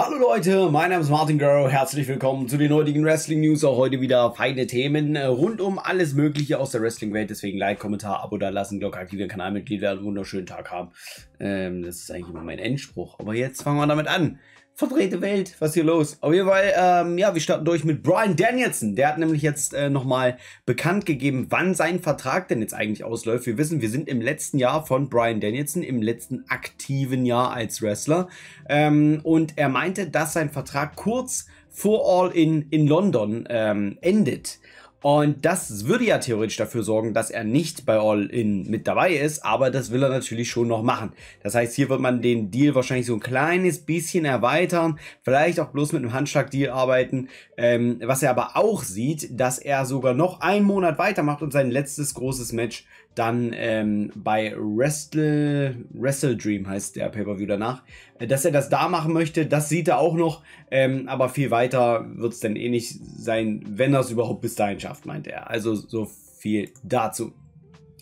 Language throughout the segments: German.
Hallo Leute, mein Name ist Martin Garrow. Herzlich willkommen zu den heutigen Wrestling News. Auch heute wieder feine Themen äh, rund um alles Mögliche aus der Wrestling-Welt. Deswegen Like, Kommentar, Abo da lassen, Glocke aktivieren, Kanalmitglieder, einen wunderschönen Tag haben. Ähm, das ist eigentlich immer mein Endspruch. Aber jetzt fangen wir damit an verdrehte Welt, was hier los? Auf jeden Fall, ähm, ja, wir starten durch mit Brian Danielson. Der hat nämlich jetzt äh, nochmal bekannt gegeben, wann sein Vertrag denn jetzt eigentlich ausläuft. Wir wissen, wir sind im letzten Jahr von Brian Danielson, im letzten aktiven Jahr als Wrestler. Ähm, und er meinte, dass sein Vertrag kurz vor All In in London ähm, endet. Und das würde ja theoretisch dafür sorgen, dass er nicht bei All-In mit dabei ist, aber das will er natürlich schon noch machen. Das heißt, hier wird man den Deal wahrscheinlich so ein kleines bisschen erweitern, vielleicht auch bloß mit einem Handschlag-Deal arbeiten. Ähm, was er aber auch sieht, dass er sogar noch einen Monat weitermacht und sein letztes großes Match dann ähm, bei Wrestle, Wrestle Dream heißt der Pay-Per-View danach, äh, dass er das da machen möchte, das sieht er auch noch, ähm, aber viel weiter wird es dann eh nicht sein, wenn er es überhaupt bis dahin schafft, meint er. Also so viel dazu.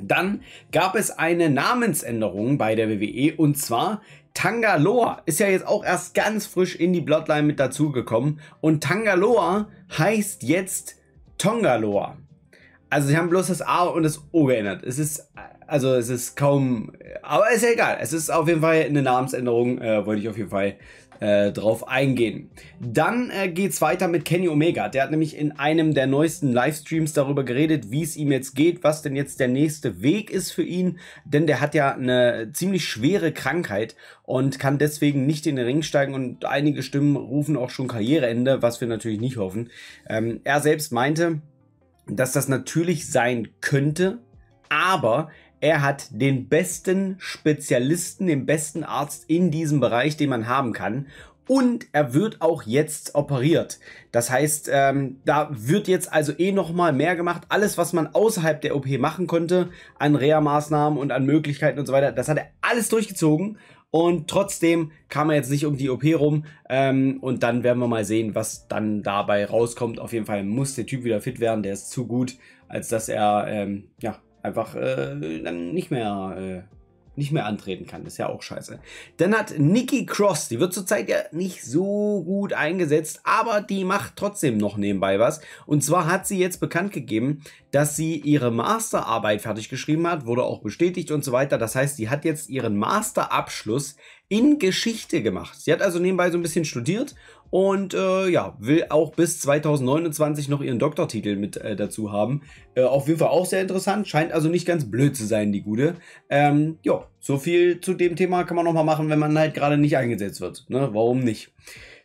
Dann gab es eine Namensänderung bei der WWE und zwar Tangaloa ist ja jetzt auch erst ganz frisch in die Bloodline mit dazugekommen und Tangaloa heißt jetzt Tongaloa. Also sie haben bloß das A und das O geändert. Es ist, also es ist kaum, aber ist ja egal. Es ist auf jeden Fall eine Namensänderung, äh, wollte ich auf jeden Fall äh, drauf eingehen. Dann äh, es weiter mit Kenny Omega. Der hat nämlich in einem der neuesten Livestreams darüber geredet, wie es ihm jetzt geht, was denn jetzt der nächste Weg ist für ihn. Denn der hat ja eine ziemlich schwere Krankheit und kann deswegen nicht in den Ring steigen und einige Stimmen rufen auch schon Karriereende, was wir natürlich nicht hoffen. Ähm, er selbst meinte, dass das natürlich sein könnte, aber er hat den besten Spezialisten, den besten Arzt in diesem Bereich, den man haben kann. Und er wird auch jetzt operiert. Das heißt, ähm, da wird jetzt also eh nochmal mehr gemacht. Alles, was man außerhalb der OP machen konnte, an Reha-Maßnahmen und an Möglichkeiten und so weiter, das hat er alles durchgezogen und trotzdem kam er jetzt nicht um die OP rum. Ähm, und dann werden wir mal sehen, was dann dabei rauskommt. Auf jeden Fall muss der Typ wieder fit werden. Der ist zu gut, als dass er ähm, ja, einfach äh, dann nicht mehr äh, nicht mehr antreten kann. Das ist ja auch scheiße. Dann hat Nikki Cross, die wird zurzeit ja nicht so gut eingesetzt, aber die macht trotzdem noch nebenbei was. Und zwar hat sie jetzt bekannt gegeben, dass sie ihre Masterarbeit fertig geschrieben hat, wurde auch bestätigt und so weiter. Das heißt, sie hat jetzt ihren Masterabschluss in Geschichte gemacht. Sie hat also nebenbei so ein bisschen studiert und äh, ja, will auch bis 2029 noch ihren Doktortitel mit äh, dazu haben. Äh, auf jeden Fall auch sehr interessant, scheint also nicht ganz blöd zu sein, die gute. Ähm, ja, so viel zu dem Thema kann man nochmal machen, wenn man halt gerade nicht eingesetzt wird. Ne? Warum nicht?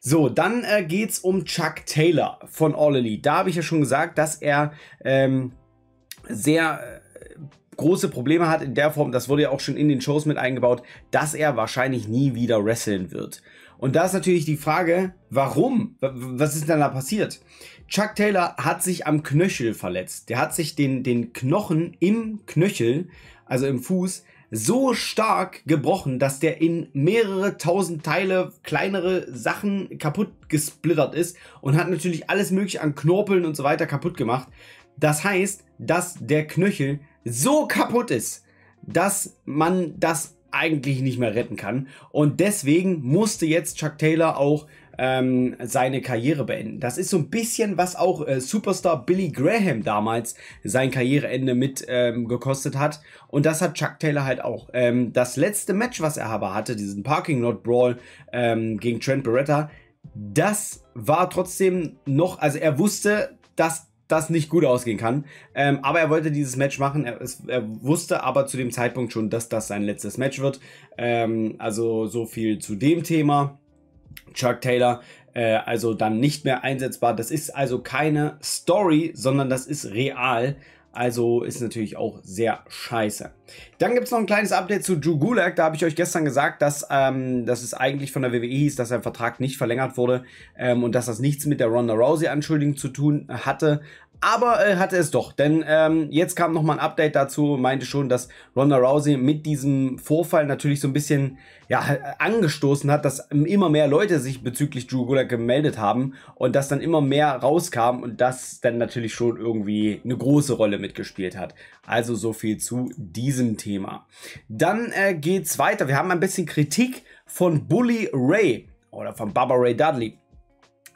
So, dann äh, geht's um Chuck Taylor von All Elite. Da habe ich ja schon gesagt, dass er ähm, sehr äh, große Probleme hat in der Form, das wurde ja auch schon in den Shows mit eingebaut, dass er wahrscheinlich nie wieder wrestlen wird. Und da ist natürlich die Frage, warum? Was ist denn da passiert? Chuck Taylor hat sich am Knöchel verletzt. Der hat sich den, den Knochen im Knöchel, also im Fuß, so stark gebrochen, dass der in mehrere tausend Teile, kleinere Sachen kaputt gesplittert ist und hat natürlich alles mögliche an Knorpeln und so weiter kaputt gemacht. Das heißt, dass der Knöchel so kaputt ist, dass man das eigentlich nicht mehr retten kann. Und deswegen musste jetzt Chuck Taylor auch ähm, seine Karriere beenden. Das ist so ein bisschen, was auch äh, Superstar Billy Graham damals sein Karriereende mit ähm, gekostet hat. Und das hat Chuck Taylor halt auch. Ähm, das letzte Match, was er aber hatte, diesen Parking Lot Brawl ähm, gegen Trent Beretta, das war trotzdem noch, also er wusste, dass das nicht gut ausgehen kann. Ähm, aber er wollte dieses Match machen. Er, es, er, wusste aber zu dem Zeitpunkt schon, dass das sein letztes Match wird. Ähm, also so viel zu dem Thema. Chuck Taylor äh, also dann nicht mehr einsetzbar. Das ist also keine Story, sondern das ist real. Also ist natürlich auch sehr scheiße. Dann gibt es noch ein kleines Update zu Drew Gulak. Da habe ich euch gestern gesagt, dass, ähm, dass es eigentlich von der WWE hieß, dass sein Vertrag nicht verlängert wurde ähm, und dass das nichts mit der Ronda Rousey-Anschuldigung zu tun hatte aber äh, hatte es doch, denn ähm, jetzt kam nochmal ein Update dazu, meinte schon, dass Ronda Rousey mit diesem Vorfall natürlich so ein bisschen ja, angestoßen hat, dass immer mehr Leute sich bezüglich Drew Gulak gemeldet haben und dass dann immer mehr rauskam und das dann natürlich schon irgendwie eine große Rolle mitgespielt hat. Also so viel zu diesem Thema. Dann äh, geht's weiter. Wir haben ein bisschen Kritik von Bully Ray oder von Baba Ray Dudley.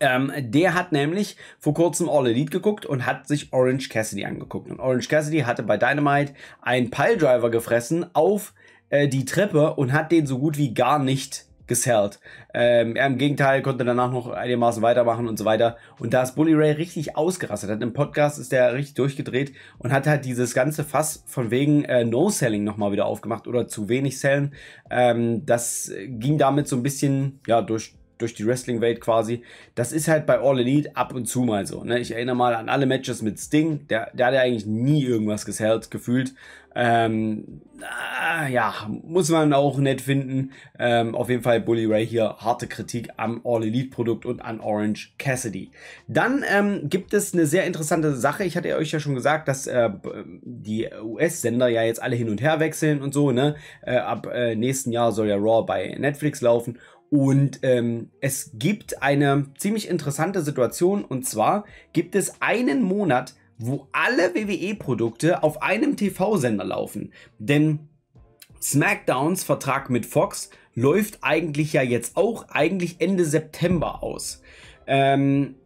Ähm, der hat nämlich vor kurzem All Elite geguckt und hat sich Orange Cassidy angeguckt. Und Orange Cassidy hatte bei Dynamite einen Piledriver gefressen auf äh, die Treppe und hat den so gut wie gar nicht gesellt. Ähm, er im Gegenteil konnte danach noch einigermaßen weitermachen und so weiter. Und da ist Bully Ray richtig ausgerastet hat, im Podcast ist der richtig durchgedreht und hat halt dieses ganze Fass von wegen äh, No-Selling nochmal wieder aufgemacht oder zu wenig Sellen. Ähm, das äh, ging damit so ein bisschen, ja, durch, durch die Wrestling-Welt quasi. Das ist halt bei All Elite ab und zu mal so. Ne? Ich erinnere mal an alle Matches mit Sting. Der, der hat ja eigentlich nie irgendwas gesellt, gefühlt. Ähm, äh, ja, muss man auch nett finden. Ähm, auf jeden Fall Bully Ray hier harte Kritik am All Elite Produkt und an Orange Cassidy. Dann ähm, gibt es eine sehr interessante Sache. Ich hatte euch ja schon gesagt, dass äh, die US-Sender ja jetzt alle hin und her wechseln und so. Ne? Äh, ab äh, nächsten Jahr soll ja Raw bei Netflix laufen und ähm, es gibt eine ziemlich interessante Situation. Und zwar gibt es einen Monat, wo alle WWE-Produkte auf einem TV-Sender laufen. Denn SmackDowns Vertrag mit Fox läuft eigentlich ja jetzt auch eigentlich Ende September aus. Ähm,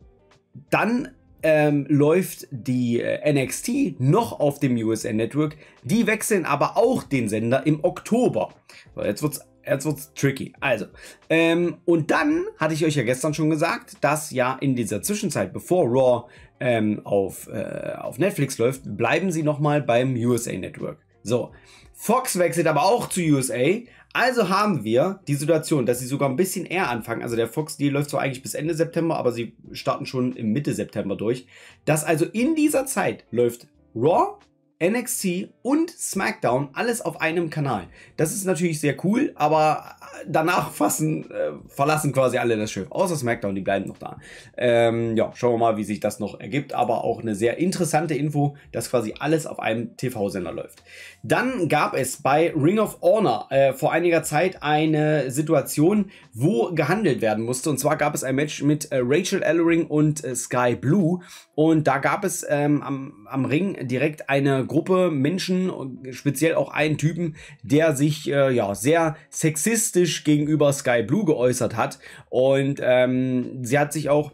dann ähm, läuft die äh, NXT noch auf dem USA Network. Die wechseln aber auch den Sender im Oktober. So, jetzt es jetzt wird's tricky. Also, ähm, und dann hatte ich euch ja gestern schon gesagt, dass ja in dieser Zwischenzeit, bevor Raw ähm, auf, äh, auf Netflix läuft, bleiben sie nochmal beim USA Network. So, Fox wechselt aber auch zu USA. Also haben wir die Situation, dass sie sogar ein bisschen eher anfangen. Also der fox die läuft zwar eigentlich bis Ende September, aber sie starten schon im Mitte September durch. Dass also in dieser Zeit läuft Raw NXT und SmackDown alles auf einem Kanal. Das ist natürlich sehr cool, aber äh, danach fassen, äh, verlassen quasi alle das Schiff. Außer SmackDown, die bleiben noch da. Ähm, ja, schauen wir mal, wie sich das noch ergibt. Aber auch eine sehr interessante Info, dass quasi alles auf einem TV-Sender läuft. Dann gab es bei Ring of Honor äh, vor einiger Zeit eine Situation, wo gehandelt werden musste. Und zwar gab es ein Match mit äh, Rachel Ellering und äh, Sky Blue. Und da gab es ähm, am, am Ring direkt eine Gruppe Menschen, speziell auch einen Typen, der sich äh, ja sehr sexistisch gegenüber Sky Blue geäußert hat. Und ähm, sie hat sich auch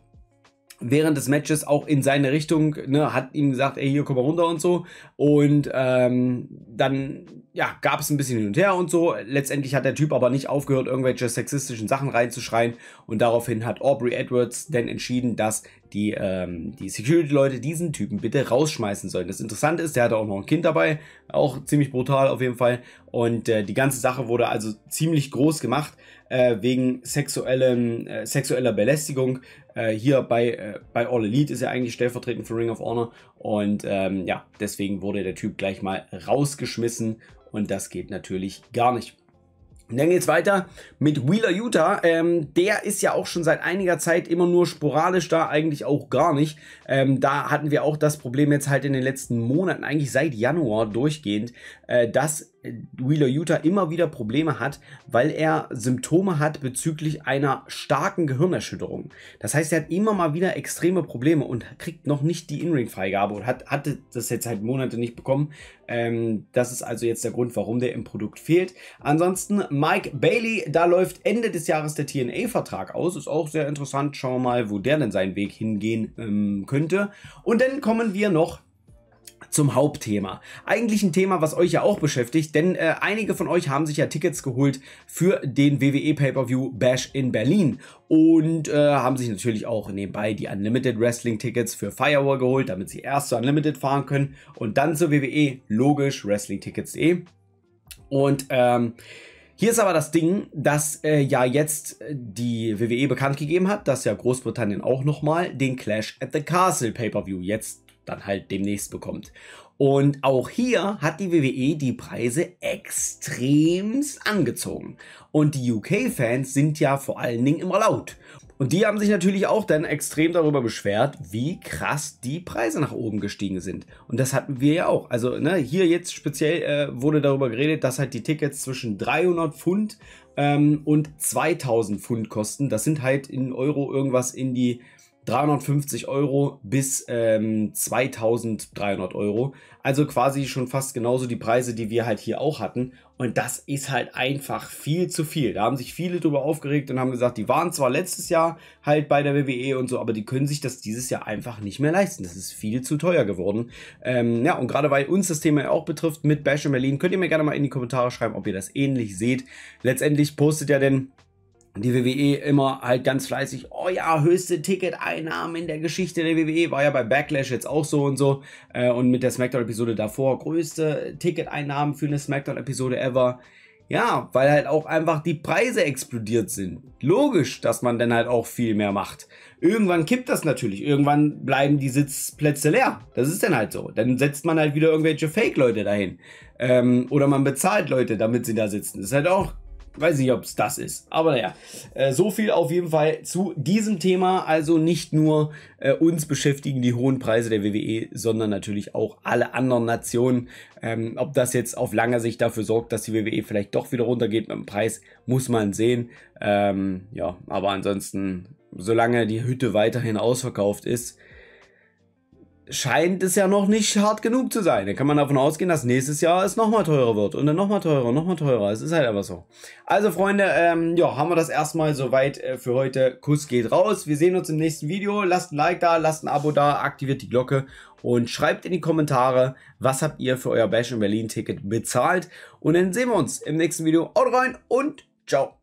während des Matches auch in seine Richtung, ne, hat ihm gesagt, ey, hier komm mal runter und so. Und ähm, dann ja, gab es ein bisschen hin und her und so. Letztendlich hat der Typ aber nicht aufgehört, irgendwelche sexistischen Sachen reinzuschreien. Und daraufhin hat Aubrey Edwards dann entschieden, dass die, ähm, die Security-Leute diesen Typen bitte rausschmeißen sollen. Das Interessante ist, der hatte auch noch ein Kind dabei. Auch ziemlich brutal auf jeden Fall. Und äh, die ganze Sache wurde also ziemlich groß gemacht äh, wegen sexuellem, äh, sexueller Belästigung. Äh, hier bei, äh, bei All Elite ist er eigentlich stellvertretend für Ring of Honor. Und ähm, ja, deswegen wurde der Typ gleich mal rausgeschmissen. Und das geht natürlich gar nicht. Und dann geht's weiter mit Wheeler Utah. Ähm, der ist ja auch schon seit einiger Zeit immer nur sporadisch da, eigentlich auch gar nicht. Ähm, da hatten wir auch das Problem jetzt halt in den letzten Monaten, eigentlich seit Januar durchgehend, äh, dass Wheeler Utah immer wieder Probleme hat, weil er Symptome hat bezüglich einer starken Gehirnerschütterung. Das heißt, er hat immer mal wieder extreme Probleme und kriegt noch nicht die In-Ring-Freigabe und hat, hatte das jetzt halt Monate nicht bekommen. Ähm, das ist also jetzt der Grund, warum der im Produkt fehlt. Ansonsten Mike Bailey, da läuft Ende des Jahres der TNA-Vertrag aus. Ist auch sehr interessant. Schauen wir mal, wo der denn seinen Weg hingehen ähm, könnte. Und dann kommen wir noch zum Hauptthema. Eigentlich ein Thema, was euch ja auch beschäftigt, denn äh, einige von euch haben sich ja Tickets geholt für den WWE Pay-per-View Bash in Berlin und äh, haben sich natürlich auch nebenbei die Unlimited Wrestling Tickets für Firewall geholt, damit sie erst zu Unlimited fahren können und dann zur WWE, logisch wrestlingtickets.de. Eh. Und ähm, hier ist aber das Ding, dass äh, ja jetzt äh, die WWE bekannt gegeben hat, dass ja Großbritannien auch nochmal den Clash at the Castle Pay-Per-View jetzt dann halt demnächst bekommt. Und auch hier hat die WWE die Preise extremst angezogen. Und die UK-Fans sind ja vor allen Dingen immer laut. Und die haben sich natürlich auch dann extrem darüber beschwert, wie krass die Preise nach oben gestiegen sind. Und das hatten wir ja auch. Also ne, hier jetzt speziell äh, wurde darüber geredet, dass halt die Tickets zwischen 300 Pfund ähm, und 2000 Pfund kosten. Das sind halt in Euro irgendwas in die 350 Euro bis ähm, 2300 Euro. Also quasi schon fast genauso die Preise, die wir halt hier auch hatten. Und das ist halt einfach viel zu viel. Da haben sich viele drüber aufgeregt und haben gesagt, die waren zwar letztes Jahr halt bei der WWE und so, aber die können sich das dieses Jahr einfach nicht mehr leisten. Das ist viel zu teuer geworden. Ähm, ja, und gerade weil uns das Thema auch betrifft mit Bash in Berlin, könnt ihr mir gerne mal in die Kommentare schreiben, ob ihr das ähnlich seht. Letztendlich postet ja denn die WWE immer halt ganz fleißig, oh ja, höchste Ticketeinnahmen in der Geschichte der WWE, war ja bei Backlash jetzt auch so und so äh, und mit der Smackdown-Episode davor, größte Ticketeinnahmen für eine Smackdown-Episode ever. Ja, weil halt auch einfach die Preise explodiert sind. Logisch, dass man dann halt auch viel mehr macht. Irgendwann kippt das natürlich. Irgendwann bleiben die Sitzplätze leer. Das ist dann halt so. Dann setzt man halt wieder irgendwelche Fake-Leute dahin. Ähm, oder man bezahlt Leute, damit sie da sitzen. Das ist halt auch weiß nicht, ob es das ist. Aber naja, äh, so viel auf jeden Fall zu diesem Thema. Also nicht nur äh, uns beschäftigen die hohen Preise der WWE, sondern natürlich auch alle anderen Nationen. Ähm, ob das jetzt auf langer Sicht dafür sorgt, dass die WWE vielleicht doch wieder runtergeht mit dem Preis, muss man sehen. Ähm, ja, aber ansonsten, solange die Hütte weiterhin ausverkauft ist, scheint es ja noch nicht hart genug zu sein. Da kann man davon ausgehen, dass nächstes Jahr es nochmal teurer wird und dann nochmal teurer, nochmal teurer. Es ist halt einfach so. Also Freunde, ähm, ja, haben wir das erstmal soweit äh, für heute. Kuss geht raus. Wir sehen uns im nächsten Video. Lasst ein Like da, lasst ein Abo da, aktiviert die Glocke und schreibt in die Kommentare, was habt ihr für euer Bash in Berlin Ticket bezahlt. Und dann sehen wir uns im nächsten Video. Haut rein und ciao.